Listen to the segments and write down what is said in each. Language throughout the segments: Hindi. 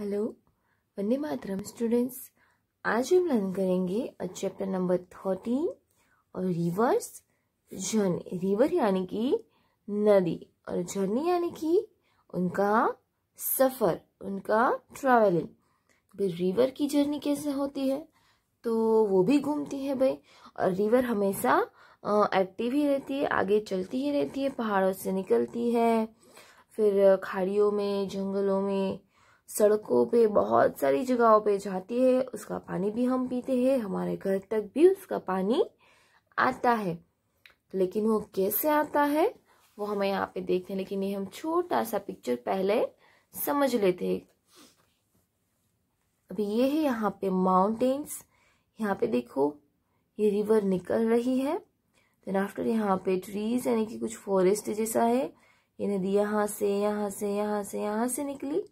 हेलो वंदे मातरम स्टूडेंट्स आज हम लर्न करेंगे चैप्टर नंबर थर्टीन और रिवर्स जर्नी रिवर यानी कि नदी और जर्नी यानी कि उनका सफ़र उनका ट्रैवलिंग तो भाई रिवर की जर्नी कैसे होती है तो वो भी घूमती है भाई और रिवर हमेशा एक्टिव ही रहती है आगे चलती ही रहती है पहाड़ों से निकलती है फिर खाड़ियों में जंगलों में सड़कों पे बहुत सारी जगहों पे जाती है उसका पानी भी हम पीते हैं हमारे घर तक भी उसका पानी आता है लेकिन वो कैसे आता है वो हमें यहाँ पे देखते हैं लेकिन ये हम छोटा सा पिक्चर पहले समझ लेते हैं अभी ये है यहाँ पे माउंटेन्स यहाँ पे देखो ये रिवर निकल रही है देन आफ्टर यहाँ पे ट्रीज यानी कि कुछ फॉरेस्ट जैसा है ये नदी यहाँ से यहाँ से यहाँ से यहाँ से निकली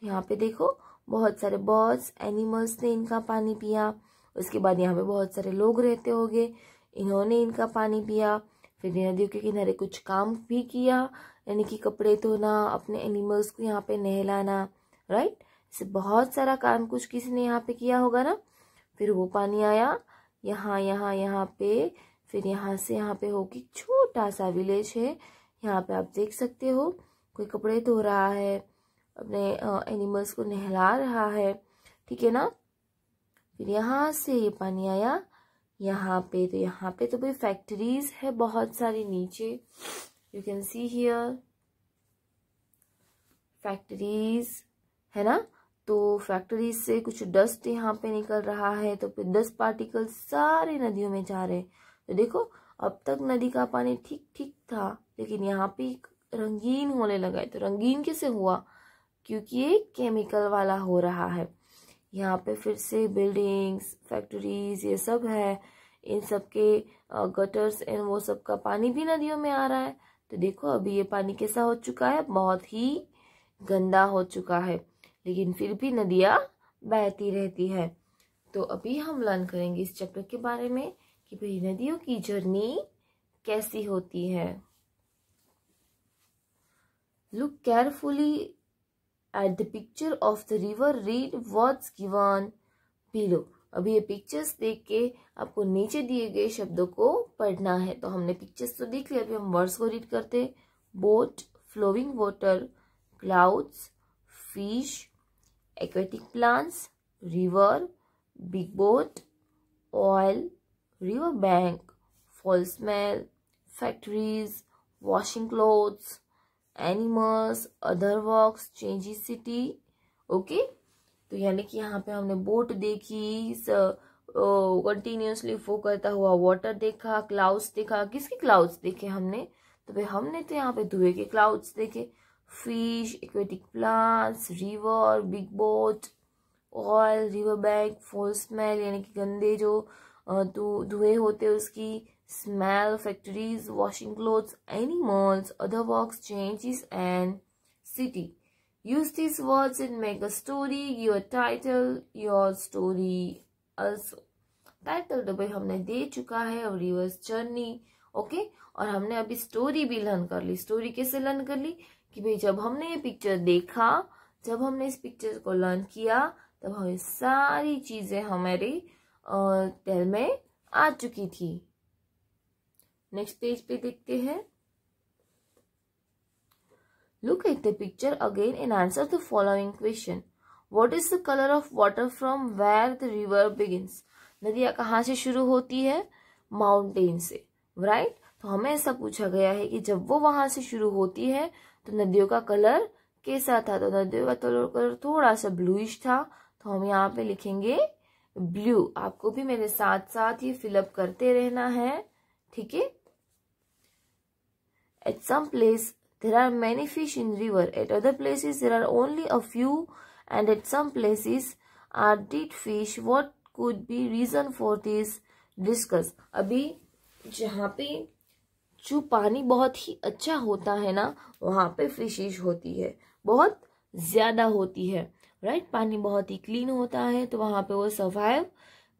तो यहाँ पे देखो बहुत सारे बर्ड्स एनिमल्स ने इनका पानी पिया उसके बाद यहाँ पे बहुत सारे लोग रहते होंगे इन्होंने इनका पानी पिया फिर नदियों के किनारे कुछ काम भी किया यानी कि कपड़े धोना अपने एनिमल्स को यहाँ पे नहलाना राइट इसे बहुत सारा काम कुछ किसी ने यहाँ पे किया होगा ना फिर वो पानी आया यहाँ यहाँ यहाँ पे फिर यहाँ से यहाँ पे हो कि छोटा सा विलेज है यहाँ पे आप देख सकते हो कोई कपड़े धो रहा है अपने एनिमल्स को नहला रहा है ठीक है ना फिर यहाँ से ये पानी आया यहाँ पे तो यहाँ पे तो भाई फैक्ट्रीज है बहुत सारी नीचे you can see here factories है ना तो फैक्ट्रीज से कुछ डस्ट यहाँ पे निकल रहा है तो फिर डस्ट पार्टिकल सारे नदियों में जा रहे तो देखो अब तक नदी का पानी ठीक ठीक था लेकिन यहाँ पे रंगीन होने लगा है तो रंगीन कैसे हुआ क्योंकि ये केमिकल वाला हो रहा है यहाँ पे फिर से बिल्डिंग्स फैक्ट्रीज ये सब है इन सब के गटर्स एंड वो सब का पानी भी नदियों में आ रहा है तो देखो अभी ये पानी कैसा हो चुका है बहुत ही गंदा हो चुका है लेकिन फिर भी नदियाँ बहती रहती है तो अभी हम लर्न करेंगे इस चैप्टर के बारे में कि भाई नदियों की जर्नी कैसी होती है look carefully at the picture of the river read what's given below अभी ये पिक्चर्स देख के आपको नीचे दिए गए शब्दों को पढ़ना है तो हमने पिक्चर्स तो देख लिया अभी हम वर्ड्स को रीड करते boat flowing water clouds fish aquatic plants river big boat oil river bank false smell, factories washing clothes animals other walks changes city okay तो यानी कि यहाँ पे हमने बोट देखी कंटिन्यूसली फो करता हुआ वाटर देखा क्लाउड्स देखा किसके क्लाउड्स देखे हमने तो भाई हमने तो यहाँ पे धुएं के क्लाउड्स देखे fish aquatic plants river big boat oil river bank foul smell यानी कि गंदे जो धुएं होते उसकी smell, factories, washing clothes, animals, other works, changes and city. Use these words and make a story, your title, your story also. Title तो भाई हमने दे चुका है और रिवर्स जर्नी ओके और हमने अभी स्टोरी भी लर्न कर ली स्टोरी कैसे लर्न कर ली कि भाई जब हमने ये पिक्चर देखा जब हमने इस पिक्चर को लर्न किया तब हमें सारी चीज़ें हमारे दिल में आ चुकी थी नेक्स्ट पेज पे देखते हैं look at the picture again and answer the following question What is the colour of water from where the river begins? नदियाँ कहाँ से शुरू होती है माउंटेन से राइट right? तो हमें ऐसा पूछा गया है कि जब वो वहां से शुरू होती है तो नदियों का कलर कैसा था तो नदियों का कलर तो थोड़ा सा ब्लूइश था तो हम यहाँ पे लिखेंगे ब्लू आपको भी मेरे साथ साथ ये फिलअप करते रहना है ठीक है At some place there are many fish in river. At other places there are only a few and at some places are dead fish. What could be reason for this? Discuss. abhi jahan pe जो पानी बहुत ही अच्छा होता है ना वहाँ पे फिशिश होती है बहुत ज़्यादा होती है राइट right? पानी बहुत ही क्लीन होता है तो वहाँ पे वो सर्वाइव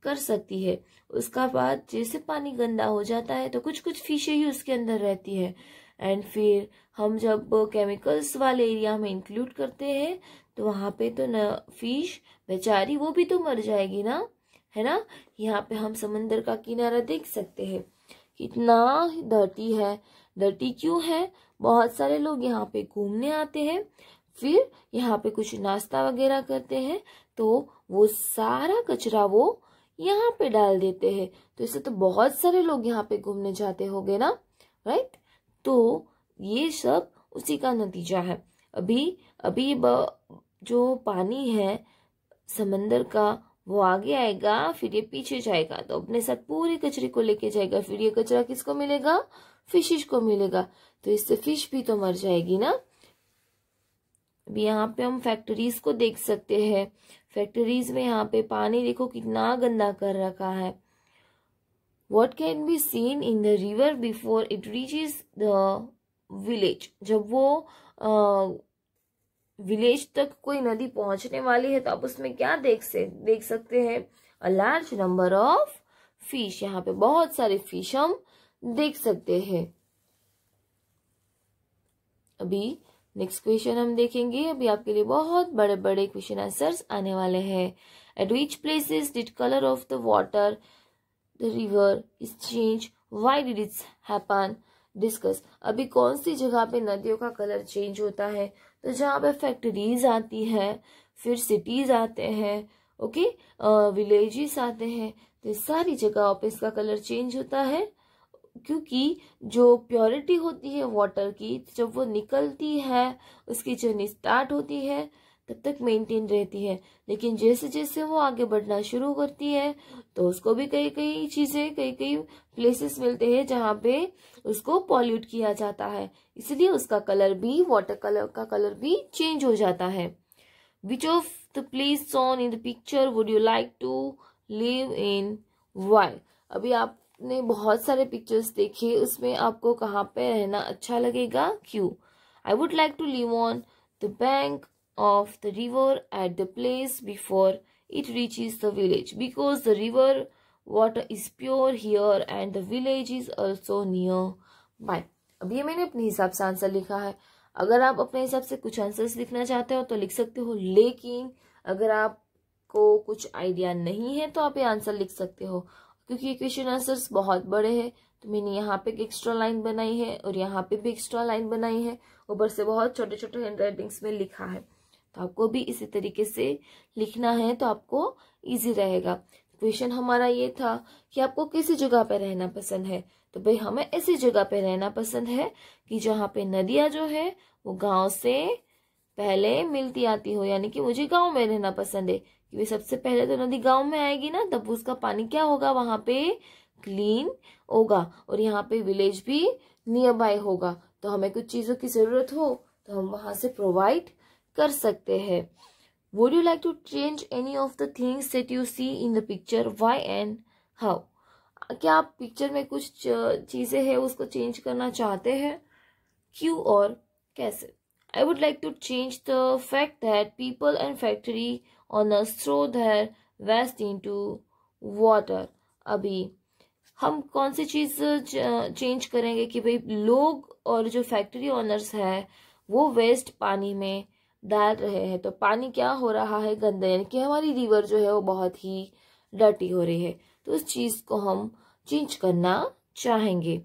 कर सकती है उसका बाद जैसे पानी गंदा हो जाता है तो कुछ कुछ फिशें ही उसके अंदर रहती है एंड फिर हम जब केमिकल्स वाले एरिया में इंक्लूड करते हैं तो वहाँ पे तो न फिश बेचारी वो भी तो मर जाएगी ना है ना यहाँ पे हम समंदर का किनारा देख सकते हैं कितना डर्टी है डर्टी क्यों है बहुत सारे लोग यहाँ पे घूमने आते हैं फिर यहाँ पे कुछ नाश्ता वगैरह करते हैं तो वो सारा कचरा वो यहाँ पे डाल देते हैं तो इससे तो बहुत सारे लोग यहाँ पे घूमने जाते होंगे ना राइट तो ये सब उसी का नतीजा है अभी अभी जो पानी है समंदर का वो आगे आएगा फिर ये पीछे जाएगा तो अपने साथ पूरे कचरे को लेके जाएगा फिर ये कचरा किसको मिलेगा फिशिश को मिलेगा तो इससे फिश भी तो मर जाएगी ना अब यहाँ पे हम फैक्ट्रीज को देख सकते हैं फैक्ट्रीज में यहाँ पे पानी देखो कितना गंदा कर रखा है can be seen in the river before it reaches the village जब वो विलेज तक कोई नदी पहुंचने वाली है तो आप उसमें क्या देख से देख सकते हैं a large number of fish यहाँ पे बहुत सारे फिश हम देख सकते हैं अभी नेक्स्ट क्वेश्चन हम देखेंगे अभी आपके लिए बहुत बड़े बड़े क्वेश्चन आंसर्स आने वाले हैं at which places did colour of the water the river is change why did it's happen discuss अभी कौन सी जगह पे नदियों का कलर चेंज होता है तो जहाँ पे फैक्ट्रीज आती है फिर सिटीज आते हैं ओके विलेजेस आते हैं तो सारी जगहों पे इसका कलर चेंज होता है क्योंकि जो प्योरिटी होती है वाटर की जब वो निकलती है उसकी जर्नी स्टार्ट होती है तब तक मेंटेन रहती है लेकिन जैसे जैसे वो आगे बढ़ना शुरू करती है तो उसको भी कई कई चीज़ें कई कई प्लेसेस मिलते हैं जहाँ पे उसको पॉल्यूट किया जाता है इसलिए उसका कलर भी वाटर कलर का कलर भी चेंज हो जाता है which of the place shown in the picture would you like to live in why अभी आपने बहुत सारे पिक्चर्स देखे उसमें आपको कहाँ पे रहना अच्छा लगेगा क्यों I would like to live on the bank of the river at the place before it reaches the village because the river water is pure here and the village is also near by अब ये मैंने अपने हिसाब से आंसर लिखा है अगर आप अपने हिसाब से कुछ आंसर्स लिखना चाहते हो तो लिख सकते हो लेकिन अगर आपको कुछ आइडिया नहीं है तो आप ये आंसर लिख सकते हो क्योंकि ये क्वेश्चन आंसर्स बहुत बड़े हैं तो मैंने यहाँ पे एक्स्ट्रा लाइन बनाई है और यहाँ पे भी एक्स्ट्रा लाइन बनाई है ऊपर से बहुत छोटे छोटे हैंड राइटिंग्स में लिखा है तो आपको भी इसी तरीके से लिखना है तो आपको इजी रहेगा क्वेश्चन हमारा ये था कि आपको किसी जगह पे रहना पसंद है तो भाई हमें ऐसी जगह पे रहना पसंद है कि जहाँ पे नदियाँ जो है वो गांव से पहले मिलती आती हो यानी कि मुझे गांव में रहना पसंद है क्योंकि सबसे पहले तो नदी गांव में आएगी ना तब उसका पानी क्या होगा वहां पे क्लीन होगा और यहाँ पे विलेज भी नियर बाय होगा तो हमें कुछ चीज़ों की ज़रूरत हो तो हम वहां से प्रोवाइड कर सकते हैं would you like to change any of the things that you see in the picture why and how क्या आप पिक्चर में कुछ चीज़ें हैं उसको चेंज करना चाहते हैं क्यों और कैसे I would like to change the fact that people and factory on a throw their waste into water अभी हम कौन सी चीज़ चेंज करेंगे कि भाई लोग और जो फैक्ट्री ऑनर्स है वो वेस्ट पानी में डाल रहे हैं तो पानी क्या हो रहा है गंदा यानी कि हमारी रिवर जो है वो बहुत ही डटी हो रही है तो उस चीज़ को हम चेंज करना चाहेंगे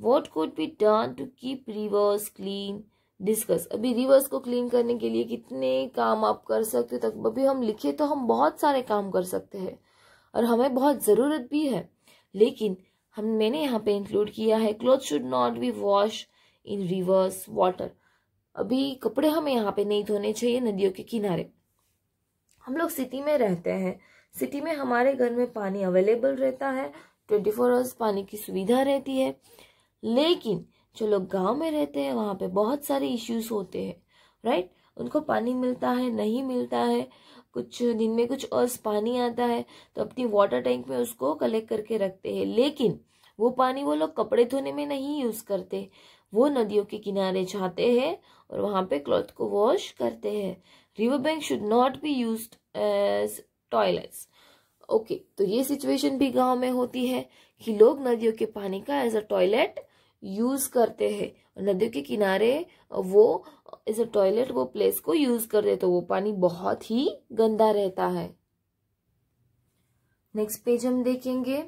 what could be done to keep rivers clean discuss अभी रिवर्स को क्लीन करने के लिए कितने काम आप कर सकते हो तक अभी हम लिखे तो हम बहुत सारे काम कर सकते हैं और हमें बहुत ज़रूरत भी है लेकिन हम मैंने यहाँ पे इंक्लूड किया है cloth should not be wash in rivers water अभी कपड़े हमें यहाँ पे नहीं धोने चाहिए नदियों के किनारे हम लोग सिटी में रहते हैं सिटी में हमारे घर में पानी अवेलेबल रहता है ट्वेंटी फोर आवर्स पानी की सुविधा रहती है लेकिन जो लोग गांव में रहते हैं वहाँ पे बहुत सारे इश्यूज होते हैं राइट उनको पानी मिलता है नहीं मिलता है कुछ दिन में कुछ और पानी आता है तो अपनी वाटर टैंक में उसको कलेक्ट करके रखते हैं लेकिन वो पानी वो लोग कपड़े धोने में नहीं यूज़ करते वो नदियों के किनारे जाते हैं और वहाँ पे क्लॉथ को वॉश करते हैं river bank should not be use as toilets okay तो ये सिचुएशन भी गांव में होती है कि लोग नदियों के पानी का एज अ टॉयलेट यूज करते हैं नदियों के किनारे वो एज अ टॉयलेट वो प्लेस को यूज करते तो वो पानी बहुत ही गंदा रहता है नेक्स्ट पेज हम देखेंगे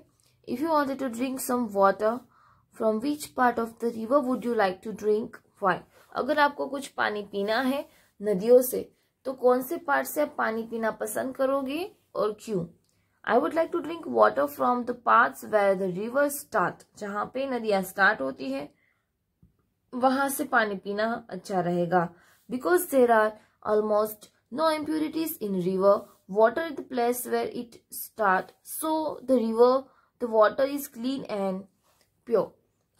if you wanted to drink some water from which part of the river would you like to drink why अगर आपको कुछ पानी पीना है नदियों से तो कौन से पार्ट से आप पानी पीना पसंद करोगे और क्यों I would like to drink water from the part where the river start जहां पे नदियां स्टार्ट होती है वहां से पानी पीना अच्छा रहेगा because there are almost no impurities in river water is the place where it start so the river the water is clean and pure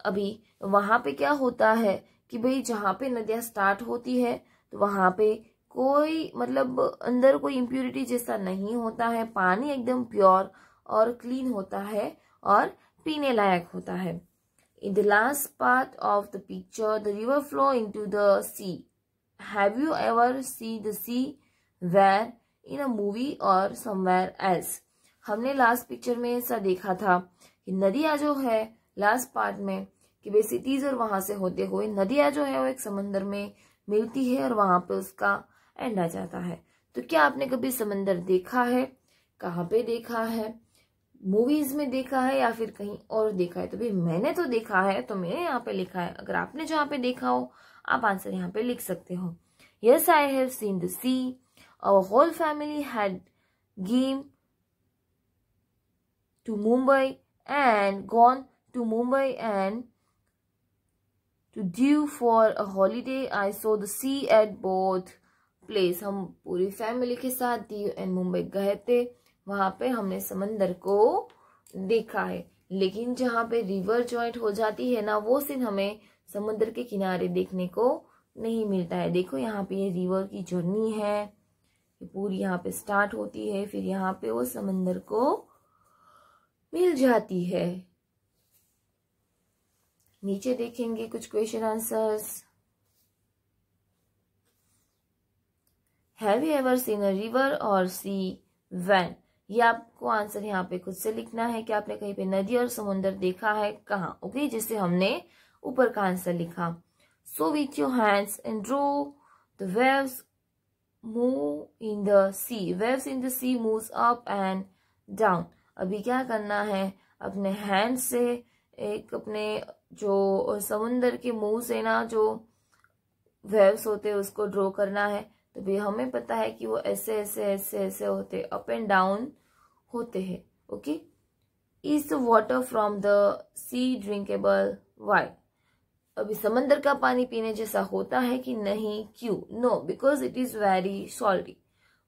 अभी वहाँ पे क्या होता है कि भाई जहाँ पे नदियाँ स्टार्ट होती है तो वहाँ पे कोई मतलब अंदर कोई इम्प्योरिटी जैसा नहीं होता है पानी एकदम प्योर और क्लीन होता है और पीने लायक होता है in the last part of the picture the river flow into the sea have you ever see the sea where in a movie or somewhere else हमने लास्ट पिक्चर में ऐसा देखा था कि नदियाँ जो है लास्ट पार्ट में कि वे सिटीज और वहां से होते हुए नदियां जो है वो एक समंदर में मिलती है और वहां पर उसका एंड आ जाता है तो क्या आपने कभी समंदर देखा है कहाँ पे देखा है मूवीज में देखा है या फिर कहीं और देखा है तो भाई मैंने तो देखा है तो मैंने यहाँ पे लिखा है अगर आपने जहाँ पे देखा हो आप आंसर यहाँ पे लिख सकते हो yes I have seen the sea our whole family had came to Mumbai and gone to Mumbai and to do for a holiday I saw the sea at both place हम पूरी फैमिली के साथ दीव एंड मुंबई गए थे वहां पे हमने समंदर को देखा है लेकिन जहाँ पे रिवर ज्वाइंट हो जाती है ना वो सीन हमें समुद्र के किनारे देखने को नहीं मिलता है देखो यहाँ पे ये रिवर की जर्नी है ये पूरी यहाँ पे स्टार्ट होती है फिर यहाँ पे वो समंदर को मिल जाती है नीचे देखेंगे कुछ question answers have you ever seen a river or sea van ये आपको आंसर यहाँ पे खुद से लिखना है कि आपने कहीं पे नदी और समुन्द्र देखा है कहाँ ओके जिससे हमने ऊपर का आंसर लिखा show with your hands and draw the waves move in the sea waves in the sea move up and down अभी क्या करना है अपने हैंड से एक अपने जो समुन्दर के मुंह से ना जो वेव्स होते हैं उसको ड्रॉ करना है तो भी हमें पता है कि वो ऐसे ऐसे ऐसे ऐसे होते अप एंड डाउन होते हैं okay is the water from the sea drinkable why अभी समंदर का पानी पीने जैसा होता है कि नहीं क्यों no because it is very salty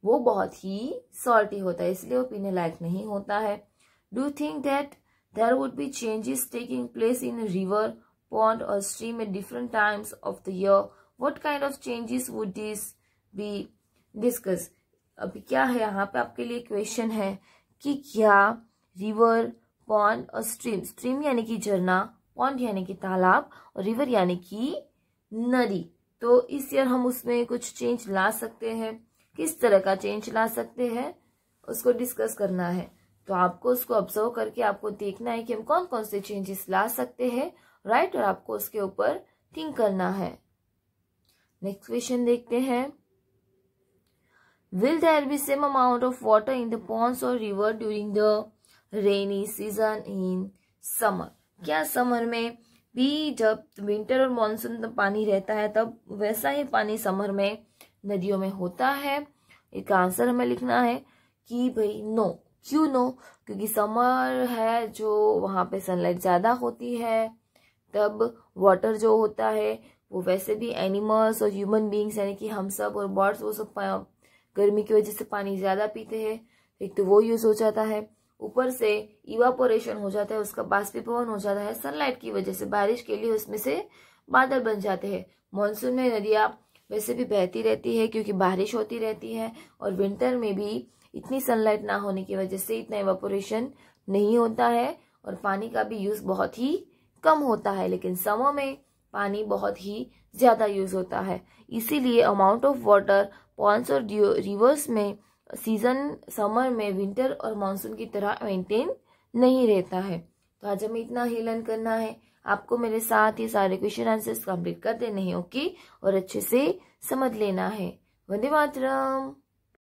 वो बहुत ही सॉल्टी होता है इसलिए वो पीने लायक नहीं होता है do think that There would be changes taking place in a river, pond or stream at different times of the year. What kind of changes would these be? Discuss. अभी क्या है यहाँ पे आपके लिए क्वेश्चन है कि क्या रिवर पॉन्ड और स्ट्रीम स्ट्रीम यानी कि झरना पॉन्ड यानी कि तालाब और रिवर यानी कि नदी तो इस ईयर हम उसमें कुछ चेंज ला सकते हैं किस तरह का चेंज ला सकते हैं उसको डिस्कस करना है तो आपको उसको ऑब्जर्व करके आपको देखना है कि हम कौन कौन से चेंजेस ला सकते हैं राइट और आपको उसके ऊपर थिंक करना है नेक्स्ट क्वेश्चन देखते हैं will there be same amount of water in the ponds or river during the rainy season in summer क्या समर में भी जब विंटर और मानसून तो पानी रहता है तब वैसा ही पानी समर में नदियों में होता है इसका आंसर हमें लिखना है कि भाई नो क्यों नो क्योंकि समर है जो वहाँ पे सनलाइट ज़्यादा होती है तब वाटर जो होता है वो वैसे भी एनिमल्स और ह्यूमन बींग्स यानी कि हम सब और बर्ड्स वो सब गर्मी की वजह से पानी ज़्यादा पीते हैं एक तो वो यूज़ हो जाता है ऊपर से इवापोरेशन हो जाता है उसका बाष्पीभवन हो जाता है सनलाइट की वजह से बारिश के लिए उसमें से बादल बन जाते हैं मानसून में नदियाँ वैसे भी बहती रहती है क्योंकि बारिश होती रहती है और विंटर में भी इतनी सनलाइट ना होने की वजह से इतना एवापोरेशन नहीं होता है और पानी का भी यूज़ बहुत ही कम होता है लेकिन समर में पानी बहुत ही ज़्यादा यूज़ होता है इसीलिए अमाउंट ऑफ वाटर पॉन्स और रिवर्स में सीज़न समर में विंटर और मानसून की तरह मेंटेन नहीं रहता है तो आज हमें इतना ही लर्न करना है आपको मेरे साथ ये सारे क्वेश्चन आंसर्स कंप्लीट कर देने हैं ओके और अच्छे से समझ लेना है वंदे मातरम